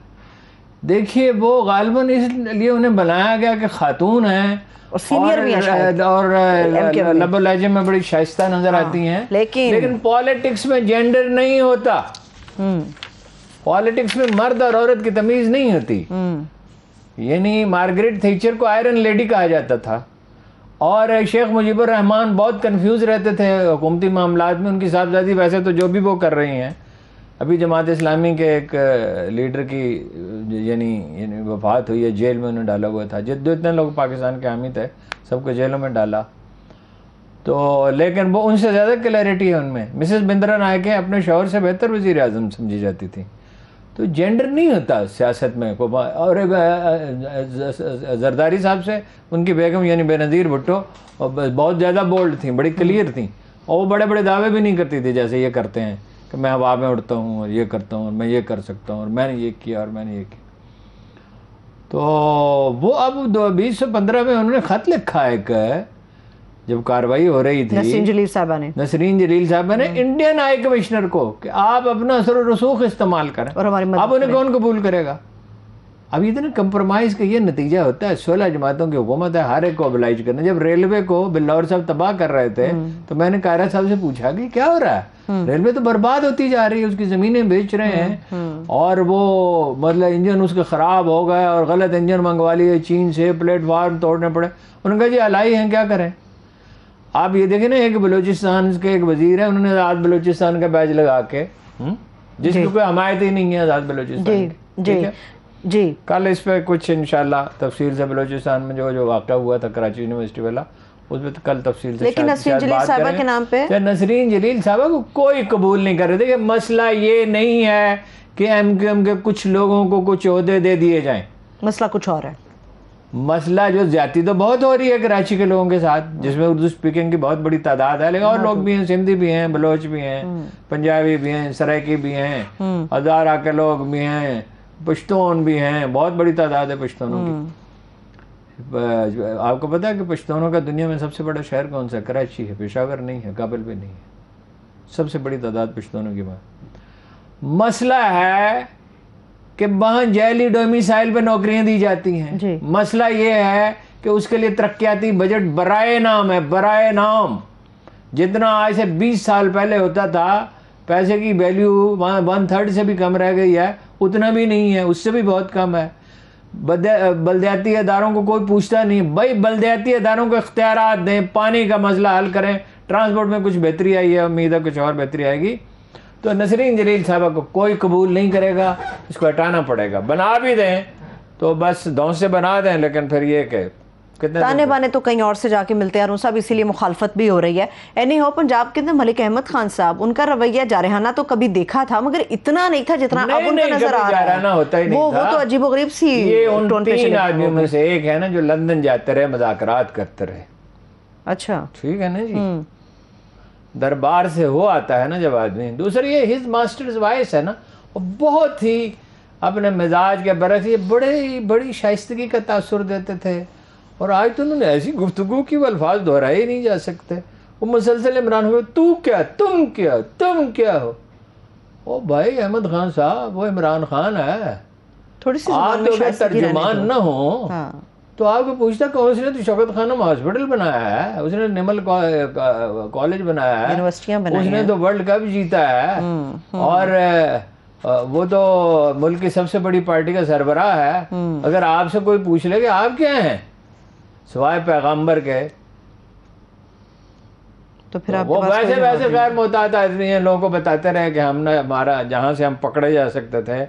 देखिए वो गालबन इसलिए उन्हें बनाया गया कि खातून है और सीनियर भी हैं और, लबो लहजे में बड़ी शाइस्ता नजर हाँ, आती हैं लेकिन लेकिन पॉलिटिक्स में जेंडर नहीं होता हम्म। पॉलिटिक्स में मर्द और औरत की तमीज नहीं होती हम्म। यानी मार्गरेट थीचर को आयरन लेडी कहा जाता था और शेख मुजीबर रहमान बहुत कंफ्यूज रहते थे हुकूमती मामला में उनकी साहबजादी वैसे तो जो भी वो कर रही हैं अभी जमात इस्लामी के एक लीडर की यानी वफात हुई है जेल में उन्हें डाला हुआ था जितने इतने लोग पाकिस्तान के आमिद है सबको जेलों में डाला तो लेकिन वो उनसे ज़्यादा क्लैरिटी है उनमें मिसेस बिंद्रा नायक हैं अपने शोहर से बेहतर वजीर अजम समझी जाती थी तो जेंडर नहीं होता सियासत में और जरदारी साहब से उनकी बेगम यानी बेनज़ीर भुट्टो बहुत ज़्यादा बोल्ड थी बड़ी क्लियर थी और वो बड़े बड़े दावे भी नहीं करती थी जैसे ये करते हैं कि मैं हवा में उड़ता हूँ और ये करता हूँ और मैं ये कर सकता हूँ और मैंने ये किया और मैंने ये किया तो वो अब दो बीस सौ पंद्रह में उन्होंने खत लिखा है एक जब कार्रवाई हो रही थी नसरीन जलील साहबा ने नसरीन जलील साहबा ने हम्म। इंडियन हाई कमिश्नर को कि आप अपना असर रसूख इस्तेमाल करें और हमारी अब उन्हें कौन कबूल करेगा अब इतने कंप्रोमाइज़ का ये नतीजा होता है सोलह जमातों की हुकूमत है हर एक को अबलाइज करना जब रेलवे को बिल्लौर साहब तबाह कर रहे थे हम्म। तो मैंने कायरा साहब से पूछा कि क्या हो रहा है रेलवे हम्म। तो बर्बाद होती जा रही है उसकी ज़मीनें बेच रहे हैं हम्म, और वो मतलब इंजन उसके ख़राब हो गए और गलत इंजन मंगवा लिए चीन से प्लेटफॉर्म तोड़ने पड़े उन्होंने कहा जी अलाई हैं क्या करें आप ये देखें ना एक बलोचिस्तान के एक वजीर है उन्होंने आज़ाद बलोचिस्तान का बैज लगा के जिसकी कोई हमायत ही नहीं है आज़ाद बलोचिस्तान ठीक है जी कल इस पर कुछ इनशाला तफसील से बलोचिस्तान में जो जो वाक़ हुआ था कराची यूनिवर्सिटी वाला उसमें तो कल तफसील से लेकिन नसरीन जलील साहबा के नाम पे अच्छा, नसरीन जलील साहबा को कोई कबूल नहीं कर रहे थे मसला ये नहीं है कि एम क्यू एम के कुछ लोगों को कुछ अहदे दे दिए जाए मसला कुछ और है मसला जो ज्यादा तो बहुत हो रही है कराची के लोगों के साथ जिसमें उर्दू स्पीकिंग की बहुत बड़ी तादाद है लेकिन और हाँ, लोग तो- भी हैं सिंधी भी हैं बलोच भी हैं हम्म। पंजाबी भी हैं सराकी भी हैं हजारा हम्म। के लोग भी हैं पश्तून भी हैं बहुत बड़ी तादाद है पश्तूनों की हम्म। आपको पता है कि पश्तूनों का दुनिया में सबसे बड़ा शहर कौन सा कराची है पेशावर नहीं है काबिल भी नहीं है सबसे बड़ी तादाद पश्तूनों की वहाँ मसला है कि वहाँ जैली डोमिसाइल पर नौकरियाँ दी जाती हैं मसला ये है कि उसके लिए तरक्याती बजट बराए नाम है बराए नाम जितना आज से 20 साल पहले होता था पैसे की वैल्यू वन थर्ड से भी कम रह गई है उतना भी नहीं है उससे भी बहुत कम है बलदयाती अदारों को कोई पूछता नहीं भाई बलदयाती अदारों को इख्तियार दें पानी का मसला हल करें ट्रांसपोर्ट में कुछ बेहतरी आई है उम्मीद है कुछ और बेहतरी आएगी तो नसरीन जलील साहबा को कोई कबूल नहीं करेगा इसको हटाना पड़ेगा बना भी दें तो बस दौ से बना दें लेकिन फिर ये कि ताने बाने तो कहीं और से जाके मिलते हैं और साहब इसीलिए मुखालफत भी हो रही है एनी हो पंजाब के अंदर मलिक अहमद खान साहब उनका रवैया जारहाना तो कभी देखा था मगर इतना नहीं था जितना अब उनका नजर आ रहा है वो वो तो अजीब गरीब सी तीन आदमियों में से एक है ना जो लंदन जाते रहे मजाक करते रहे अच्छा ठीक है ना जी हम्म। दरबार से हो आता है ना जब आदमी दूसरी ये हिज मास्टर वॉइस है ना बहुत ही अपने मिजाज के बरस ये बड़े बड़ी शाइस्तगी का तासुर देते थे और आज तो उन्होंने ऐसी गुफ्तु की वो अल्फाज दोहराए नहीं जा सकते वो मुसलसल इमरान हुए तू क्या तुम क्या तुम क्या हो ओ भाई अहमद खान साहब वो इमरान खान है थोड़ी सी आप तर्जुमान ना हो हाँ। तो आपको पूछता कौन सी तो शौकत खानम हॉस्पिटल बनाया है उसने निमल कॉलेज बनाया है उसने तो वर्ल्ड कप जीता है हम्म, हम्म। और वो तो मुल्क की सबसे बड़ी पार्टी का सरबराह है हम्म। अगर आपसे कोई पूछ ले कि आप क्या हैं सिवाय पैगंबर के तो फिर तो आप वो वैसे वैसे गैर मोहतात आदमी हैं लोगों को बताते रहे कि हमने हमारा जहाँ से हम पकड़े जा सकते थे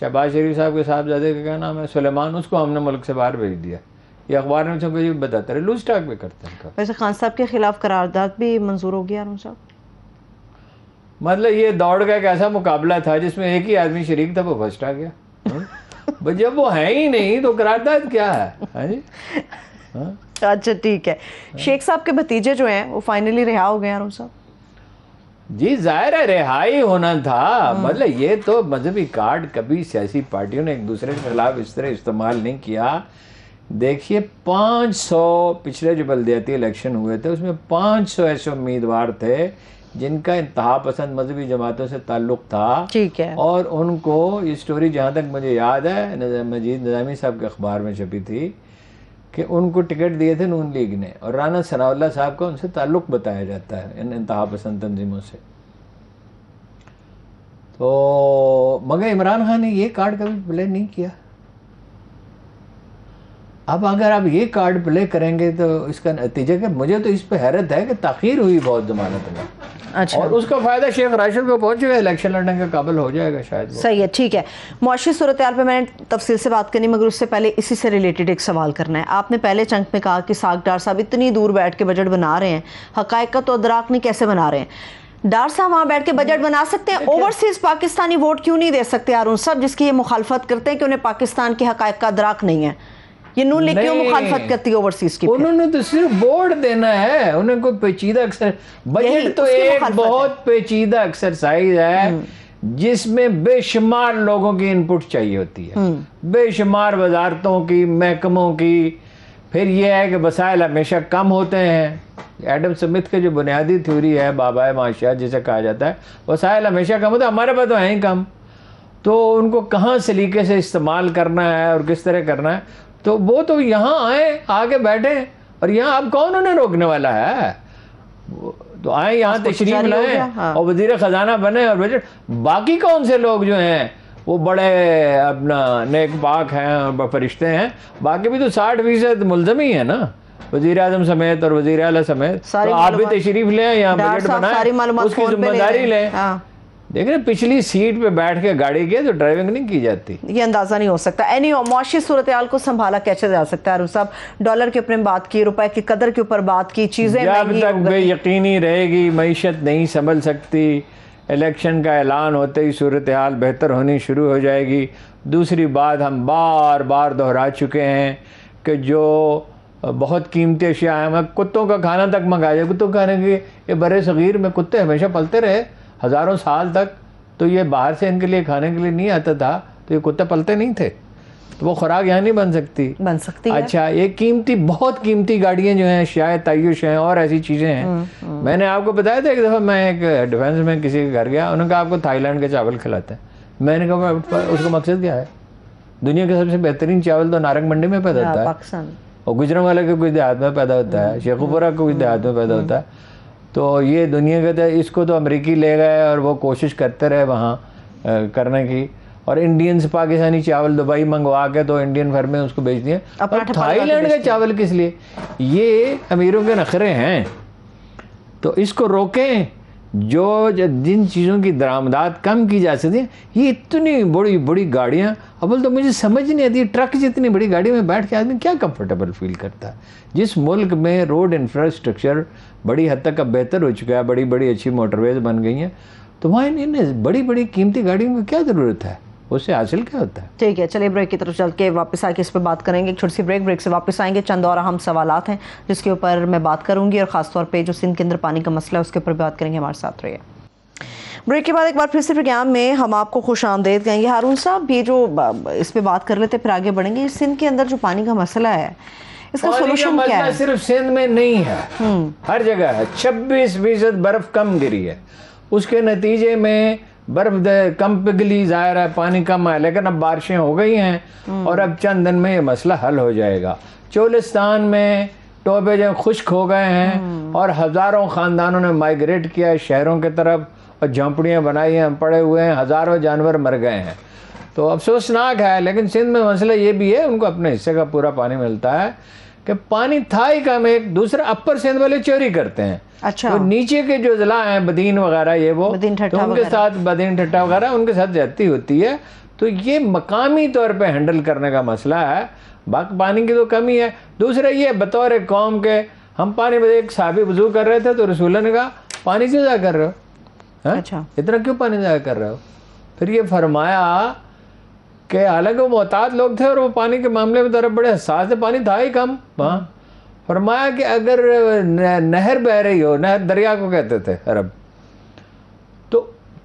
शहबाज शरीफ साहब के साहबजादे का क्या नाम है सुलेमान उसको हमने मुल्क से बाहर भेज दिया ये अखबार में सब कुछ बताते रहे लूज टाक भी करते हैं वैसे खान साहब के खिलाफ करारदाद भी मंजूर होगी अरुण साहब मतलब ये दौड़ का एक ऐसा मुकाबला था जिसमें एक ही आदमी शरीक था वो भ्रष्टा गया हाँ? जब वो है ही नहीं तो करारदाद क्या है हाँ जी हाँ? अच्छा ठीक है हाँ। शेख साहब के भतीजे जो हैं वो फाइनली रिहा हो गए हैं साहब जी जाहिर है रिहाई होना था हाँ। मतलब ये तो मजहबी कार्ड कभी सियासी पार्टियों ने एक दूसरे के खिलाफ इस तरह इस्तेमाल नहीं किया देखिए 500 पिछले जो बलदियाती इलेक्शन हुए थे उसमें 500 ऐसे उम्मीदवार थे जिनका इंतहा पसंद मजहबी जमातों से ताल्लुक था ठीक है और उनको ये स्टोरी जहाँ तक मुझे याद है मजीद नजामी साहब के अखबार में छपी थी कि उनको टिकट दिए थे नून लीग ने और राना सरावल्ला साहब का उनसे ताल्लुक़ बताया जाता है इन इंतहा पसंद तंजीमों से तो मगर इमरान खान ने ये कार्ड कभी प्ले नहीं किया अब अगर आप ये कार्ड प्ले करेंगे तो इसका नतीजा क्या मुझे तो इस पर हैरत है कि तखीर हुई बहुत जमानत में अच्छा और उसका फ़ायदा शेख राशिद को पहुंच गया इलेक्शन लड़ने का काबिल हो जाएगा शायद सही है ठीक है मुशी सूरत पर मैंने तफसील से बात करनी मगर उससे पहले इसी से रिलेटेड एक सवाल करना है आपने पहले चंक में कहा कि साग डार साहब इतनी दूर बैठ के बजट बना रहे हैं हकायक का तो अदराक नहीं कैसे बना रहे हैं डार साहब वहाँ बैठ के बजट बना सकते हैं ओवरसीज पाकिस्तानी वोट क्यों नहीं दे सकते अरुण सब जिसकी ये मुखालफत करते हैं कि उन्हें पाकिस्तान के हकायक का अदराक नहीं है ये नून लेके क्यों मुखालफत करती है ओवरसीज की उन्होंने तो सिर्फ बोर्ड देना है उन्हें कोई पेचीदा अक्सर बजट तो एक बहुत पेचीदा एक्सरसाइज है हम्म। जिसमें बेशुमार लोगों की इनपुट चाहिए होती है हम्म। बेशुमार वजारतों की महकमों की फिर यह है कि वसायल हमेशा कम होते हैं एडम स्मिथ के जो बुनियादी थ्योरी है बाबा है माशा जिसे कहा जाता है वसायल हमेशा कम होते हैं हमारे पास तो हैं ही कम तो उनको कहाँ सलीके से इस्तेमाल करना है और किस तरह करना है तो वो तो यहाँ आए आके बैठे और यहाँ अब कौन उन्हें रोकने वाला है तो आए यहाँ तशरीफ लाए हाँ। और वजीर खजाना बने और बजट बाकी कौन से लोग जो हैं वो बड़े अपना नेक पाक हैं फरिश्ते हैं बाकी भी तो साठ फीसद मुलजम ही है ना वजीर अजम समेत और वजीर अला समेत तो आप भी तशरीफ लें यहाँ बजट बनाए उसकी जिम्मेदारी लें हाँ। देख रहे पिछली सीट पे बैठ के गाड़ी गए तो ड्राइविंग नहीं की जाती ये अंदाजा नहीं हो सकता एनी मुआशी सूरत को संभाला कैसे जा सकता है साहब डॉलर के ऊपर बात की रुपए की कदर के ऊपर बात की चीज़ें जब तक बेयकीनी रहेगी मीशत नहीं संभल सकती इलेक्शन का ऐलान होते ही सूरत हाल बेहतर होनी शुरू हो जाएगी दूसरी बात हम बार बार दोहरा चुके हैं कि जो बहुत कीमती अशिया है कुत्तों का खाना तक मंगाया जाए कुत्तों खाने के बड़े सगीर में कुत्ते हमेशा पलते रहे हज़ारों साल तक तो ये बाहर से इनके लिए खाने के लिए नहीं आता था तो ये कुत्ते पलते नहीं थे तो वो खुराक यहाँ नहीं बन सकती बन सकती अच्छा है। ये कीमती बहुत कीमती गाड़ियाँ जो हैं शायद तयुश हैं और ऐसी चीज़ें हैं हम्म, हम्म। मैंने आपको बताया था एक दफ़ा मैं एक डिफेंस में किसी के घर गया उन्होंने कहा आपको थाईलैंड के चावल खिलाते हैं मैंने कहा उसका मकसद क्या है दुनिया के सबसे बेहतरीन चावल तो नारंग मंडी में पैदा हाँ, होता है और गुजरा वाले के कुछ देहात में पैदा होता है हम्म, शेखुपुरा के कुछ देहात में पैदा होता है तो ये दुनिया का इसको तो अमरीकी ले गए और वो कोशिश करते रहे वहाँ करने की और इंडियंस पाकिस्तानी चावल दुबई मंगवा के तो इंडियन में उसको बेच दिए और थाईलैंड का चावल किस लिए ये अमीरों के नखरे हैं तो इसको रोकें जो जिन चीज़ों की दरामदात कम की जा सकती है ये इतनी बड़ी बड़ी गाड़ियाँ अबल तो मुझे समझ नहीं आती ट्रक जितनी बड़ी गाड़ी में बैठ के आदमी क्या कंफर्टेबल फील करता है जिस मुल्क में रोड इंफ्रास्ट्रक्चर बड़ी हद तक अब बेहतर हो चुका है बड़ी बड़ी अच्छी मोटरवेज बन गई हैं तो वहाँ इन बड़ी बड़ी कीमती गाड़ियों की क्या ज़रूरत है उससे हासिल क्या होता है ठीक है चलिए ब्रेक की तरफ चल के वापस आके इस पर बात करेंगे एक छोटी सी ब्रेक ब्रेक से वापस आएंगे चंद और अहम सवाल हैं जिसके ऊपर मैं बात करूंगी और ख़ासतौर पर जो सिंध के अंदर पानी का मसला है उसके ऊपर बात करेंगे हमारे साथ रहिए तो ब्रेक के बाद एक बार फिर से प्रोग्राम में हम आपको खुश आमदेद कहेंगे हारून साहब ये जो इस पर बात कर लेते फिर आगे बढ़ेंगे सिंध के अंदर जो पानी का मसला है इसका सोल्यूशन क्या है सिर्फ सिंध में नहीं है हम्म। हर जगह है छब्बीस फीसद बर्फ कम गिरी है उसके नतीजे में बर्फ कम पिघली जाहिर है पानी कम है लेकिन अब बारिशें हो गई हैं हम्म। और अब चंद दिन में ये मसला हल हो जाएगा चोलिस्तान में टोबे जो खुश्क हो गए हैं हम्म। और हज़ारों ख़ानदानों ने माइग्रेट किया है शहरों की तरफ और झोंपड़ियाँ बनाई हैं पड़े हुए हैं हज़ारों जानवर मर गए हैं तो अफसोसनाक है लेकिन सिंध में मसला ये भी है उनको अपने हिस्से का पूरा पानी मिलता है कि पानी था ही कम एक दूसरा अपर सिंध वाले चोरी करते हैं अच्छा तो नीचे के जो जिला हैं बदीन वगैरह ये वो तो उनके साथ बदीन ठट्टा वगैरह उनके साथ जाती होती है तो ये मकामी तौर पे हैंडल करने का मसला है बाकी पानी की तो कमी है दूसरा ये बतौर एक कौम के हम पानी एक साबी वजू कर रहे थे तो रसूलन का पानी क्यों ज़्यादा कर रहे हो अच्छा इतना क्यों पानी ज़्यादा कर रहे हो फिर ये फरमाया के हालांकि वो मोहताज लोग थे और वो पानी के मामले में ज़रा तो बड़े हसास थे पानी था ही कम वहाँ फरमाया कि अगर नहर बह रही हो नहर दरिया को कहते थे अरब तो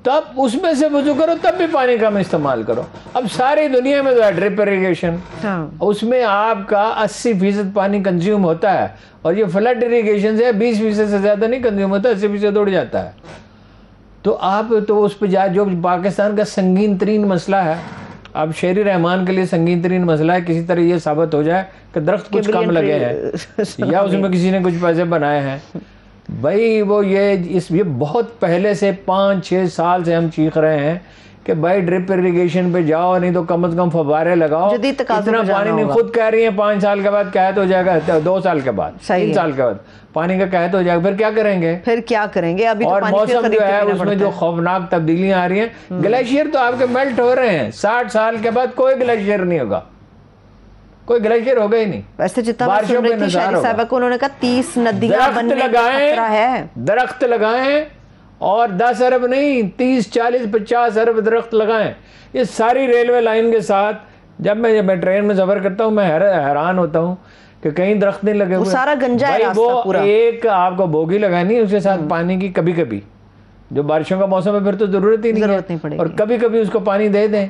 तब उसमें से वजू करो तब भी पानी कम इस्तेमाल करो अब सारी दुनिया में जो तो है ड्रिप इरीगेशन हाँ। उसमें आपका 80 फीसद पानी कंज्यूम होता है और ये फ्लड इरीगेशन से 20 फीसद से ज़्यादा नहीं कंज्यूम होता अस्सी फीसद उड़ जाता है तो आप तो उस पर जो पाकिस्तान का संगीन तरीन मसला है अब शेर रहमान के लिए संगीन तरीन मसला है किसी तरह ये साबित हो जाए कि दरख्त कुछ कम लगे हैं या उसमें किसी ने कुछ पैसे बनाए हैं भाई वो ये इस ये बहुत पहले से पाँच छः साल से हम चीख रहे हैं कि भाई ड्रिप इरीगेशन पे जाओ नहीं तो कम से कम फवारे लगाओ इतना पानी नहीं खुद कह रही है पाँच साल के बाद क्या तो हो जाएगा दो साल के बाद तीन साल के बाद पानी का कहत हो जाएगा फिर क्या करेंगे फिर क्या करेंगे अभी तो और तो मौसम जो है उसमें जो खौफनाक तब्दीलियां आ रही हैं हम्म। ग्लेशियर तो आपके मेल्ट हो रहे हैं साठ साल के बाद कोई ग्लेशियर नहीं होगा कोई ग्लेशियर होगा ही नहीं वैसे जितना बारिशों के उन्होंने कहा तीस नदियां दरख्त लगाए दरख्त लगाए और दस अरब नहीं तीस चालीस पचास अरब दरख्त लगाए इस सारी रेलवे लाइन के साथ जब मैं जब मैं ट्रेन में सफ़र करता हूँ मैं हैरान होता हूँ कि कहीं दरख्त नहीं लगे वो सारा गंजा है वो पूरा। एक आपको बोगी लगानी है उसके साथ हम्म। पानी की कभी कभी जो बारिशों का मौसम है फिर तो ज़रूरत ही नहीं जरूरत पड़ेगी और कभी कभी उसको पानी दे दें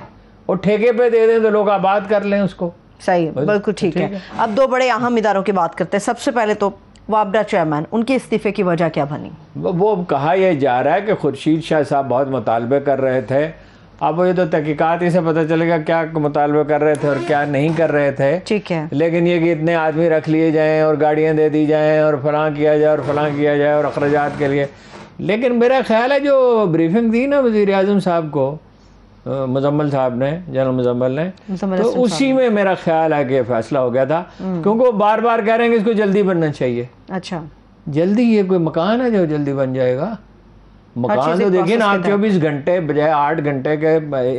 और ठेके पे दे दें तो लोग आबाद कर लें उसको सही बिल्कुल ठीक है अब दो बड़े अहम इदारों की बात करते हैं सबसे पहले तो वाबडा चेयरमैन उनके इस्तीफे की वजह क्या बनी वो अब कहा यह जा रहा है कि खुर्शीद शाह साहब बहुत मुतालबे कर रहे थे अब ये तो तहकीकत ही से पता चलेगा क्या मुतालबे कर रहे थे और क्या नहीं कर रहे थे ठीक है लेकिन ये कि इतने आदमी रख लिए जाएं और गाड़ियां दे दी जाएं और फलां किया जाए और फलां किया जाए और अखराज के लिए लेकिन मेरा ख्याल है जो ब्रीफिंग दी ना वज़ी अजम साहब को मुजम्मल साहब ने जनरल मुजम्मल ने तो उसी में मेरा ख्याल है कि फैसला हो गया था हम्म। क्योंकि वो बार बार कह रहे हैं कि इसको जल्दी बनना चाहिए अच्छा जल्दी ये कोई मकान है जो जल्दी बन जाएगा मकान तो देखिए ना आप चौबीस घंटे बजाय आठ घंटे के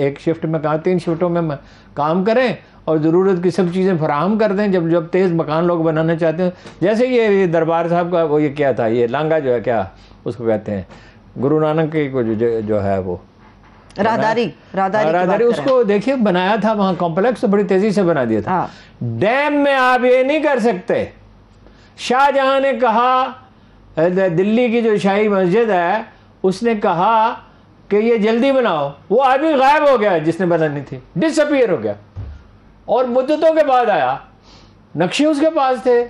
एक शिफ्ट में कहा तीन शिफ्टों में काम करें और ज़रूरत की सब चीज़ें फराहम कर दें जब जब तेज़ मकान लोग बनाना चाहते हैं जैसे ये दरबार साहब का वो ये क्या था ये लांगा जो है क्या उसको कहते हैं गुरु नानक के को जो, जो है वो राहदारी राहदारी हाँ, राहदारी उसको देखिए बनाया था वहाँ कॉम्प्लेक्स तो बड़ी तेज़ी से बना दिया था हाँ। डैम में आप ये नहीं कर सकते शाहजहाँ ने कहा दिल्ली की जो शाही मस्जिद है उसने कहा कि ये जल्दी बनाओ वो आदमी गायब हो गया जिसने बनानी थी डिसअपियर हो गया और मुद्दतों के बाद आया नक्शे उसके पास थे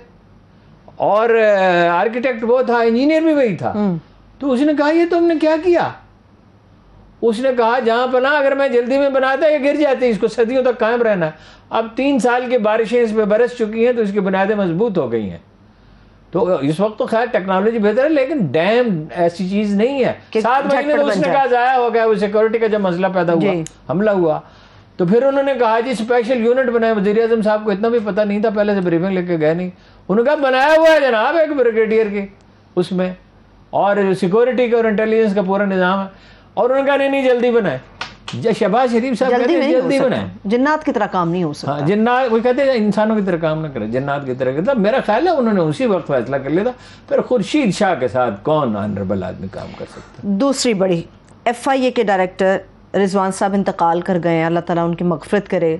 और आर्किटेक्ट वो था इंजीनियर भी वही था हम्म। तो उसने कहा ये तुमने तो क्या किया उसने कहा जहां पना अगर मैं जल्दी में बनाता ये गिर जाती इसको सदियों तक कायम रहना अब तीन साल की बारिशें इसमें बरस चुकी हैं तो इसकी बुनियादें मजबूत हो गई हैं तो इस वक्त तो खैर टेक्नोलॉजी बेहतर है लेकिन डैम ऐसी चीज नहीं है सात महीने तो उसने कहा जाया हो गया वो सिक्योरिटी का जब मसला पैदा हुआ हमला हुआ तो फिर उन्होंने कहा जी स्पेशल यूनिट बनाया वजीर अजम साहब को इतना भी पता नहीं था पहले से ब्रीफिंग लेके गए नहीं उन्होंने कहा बनाया हुआ है जनाब एक ब्रिगेडियर के उसमें और सिक्योरिटी का और इंटेलिजेंस का पूरा निज़ाम है और उन्होंने कहा नहीं नहीं जल्दी बनाए शहबाज शरीफ साहब जल्दी, कहते जल्दी बनाए जिन्नात की तरह काम नहीं हो हाँ, सकता जिन्नात वो कहते हैं इंसानों की तरह काम ना जिन्नात की तरह करता मेरा ख्याल है उन्होंने उसी वक्त फैसला कर लिया था फिर खुर्शीद शाह के साथ कौन ऑनरेबल आदमी काम कर सकता दूसरी बड़ी एफ आई ए के डायरेक्टर रिजवान साहब इंतकाल कर गए अल्लाह तला उनकी मगफरत करे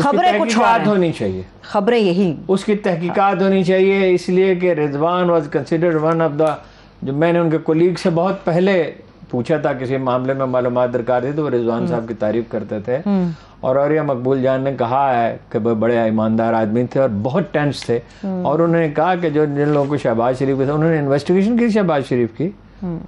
खबरें कुछ होनी चाहिए खबरें यही उसकी तहकीकात होनी चाहिए इसलिए कि Rizwan was considered one of the जो मैंने उनके कोलीग से बहुत पहले पूछा था किसी मामले में मालूम दरकार थी तो वो रिजवान हम्म। साहब की तारीफ करते थे हम्म। और औरिया मकबूल जान ने कहा है कि वह बड़े ईमानदार आदमी थे और बहुत टेंस थे हम्म। और उन्होंने कहा कि जो जिन लोगों को शहबाज शरीफ के उन्होंने इन्वेस्टिगेशन की शहबाज शरीफ की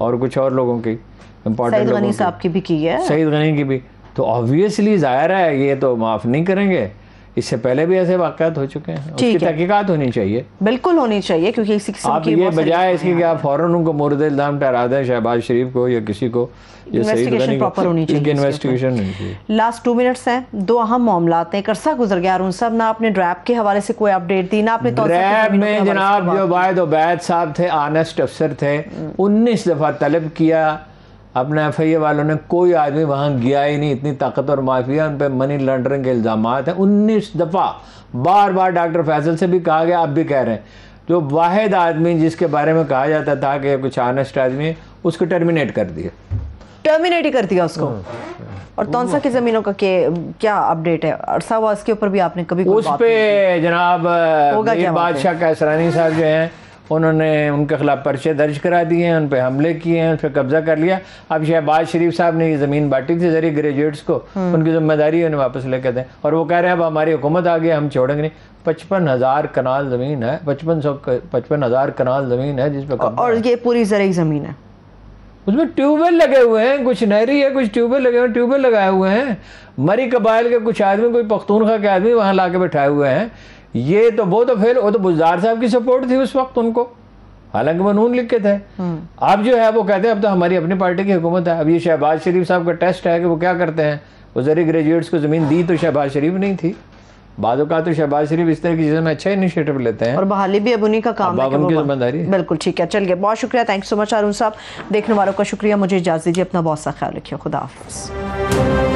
और कुछ और लोगों की इम्पोर्टेंट साहब की भी की है सईद गनी की भी तो ऑब्वियसली ज़ाहिर है ये तो माफ़ नहीं करेंगे इससे पहले भी ऐसे वाकत हो चुके हैं उसकी तहकीकात होनी चाहिए बिल्कुल होनी चाहिए क्योंकि इसी आप ये बजाय इसकी कि आप फ़ौरन उनको मुर्द इल्ज़ाम ठहरा दें शहबाज शरीफ को या किसी को इन्वेस्टिगेशन लास्ट टू मिनट्स हैं दो अहम मामला हैं गुजर गया अरुण साहब ना आपने ड्रैप के हवाले से कोई अपडेट दी ना आपने ड्रैप में जनाब जो साहब थे आनेस्ट अफसर थे हम्म। उन्नीस दफ़ा तलब किया अपने एफ आई ए वालों ने कोई आदमी वहाँ गया ही नहीं इतनी ताकत और माफिया उन पर मनी लॉन्ड्रिंग के इल्ज़ाम हैं उन्नीस दफ़ा बार बार डॉक्टर फैसल से भी कहा गया आप भी कह रहे हैं जो वाद आदमी जिसके बारे में कहा जाता था कि कुछ आनेस्ट आदमी है उसको टर्मिनेट कर दिया टर्मिनेट ही कर दिया उसको हम्म, हम्म। और तौनसा की ज़मीनों का के क्या अपडेट है अरसा वास के ऊपर भी आपने कभी उस पर जनाब बादशाह कैसरानी साहब जो है उन्होंने उनके खिलाफ पर्चे दर्ज करा दिए हैं उन पर हमले किए हैं उन पर कब्जा कर लिया अब शहबाज शरीफ साहब ने ये ज़मीन बांटी थी जरिए ग्रेजुएट्स को हम्म। उनकी जिम्मेदारी उन्हें वापस लेकर दें और वो कह रहे हैं अब हमारी हुकूमत आ गई हम छोड़ेंगे नहीं पचपन हजार कनाल ज़मीन है पचपन सौ पचपन हजार कनाल ज़मीन है जिसमें और ये पूरी जरिए ज़मीन है उसमें ट्यूबवेल लगे हुए हैं कुछ नहरी है कुछ ट्यूबवेल लगे हुए हैं ट्यूबवेल लगाए हुए हैं मरी कबाइल के कुछ आदमी कोई पख्तूनखा के आदमी वहाँ ला के बैठाए हुए हैं ये तो वो तो फेल वो तो बुजदार साहब की सपोर्ट थी उस वक्त उनको हालांकि वो नून लिख के थे अब हम्म। जो है वो कहते हैं अब तो हमारी अपनी पार्टी की हुकूमत है अब ये शहबाज शरीफ साहब का टेस्ट है कि वो क्या करते हैं वो जरिए ग्रेजुएट्स को ज़मीन दी तो शहबाज शरीफ नहीं थी बाद तो शहबाज शरीफ इस तरह की चीज़ों में अच्छा इनिशिएटिव लेते हैं और बहाली भी अब उन्हीं का काम है उनकी जिम्मेदारी बिल्कुल ठीक है चल बहुत शुक्रिया थैंक सो मच अरुण साहब देखने वालों का शुक्रिया मुझे इजाज़त दीजिए अपना बहुत सा ख्याल रखिए खुदा